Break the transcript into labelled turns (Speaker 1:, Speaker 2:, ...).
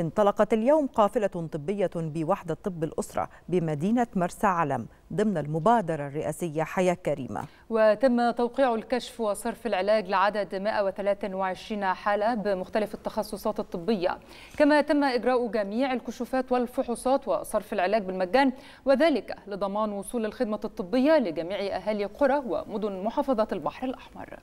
Speaker 1: انطلقت اليوم قافلة طبية بوحدة طب الأسرة بمدينة مرسى علم ضمن المبادرة الرئاسية حياة كريمة
Speaker 2: وتم توقيع الكشف وصرف العلاج لعدد 123 حالة بمختلف التخصصات الطبية كما تم إجراء جميع الكشوفات والفحوصات وصرف العلاج بالمجان وذلك لضمان وصول الخدمة الطبية لجميع أهالي قرى ومدن محافظة البحر الأحمر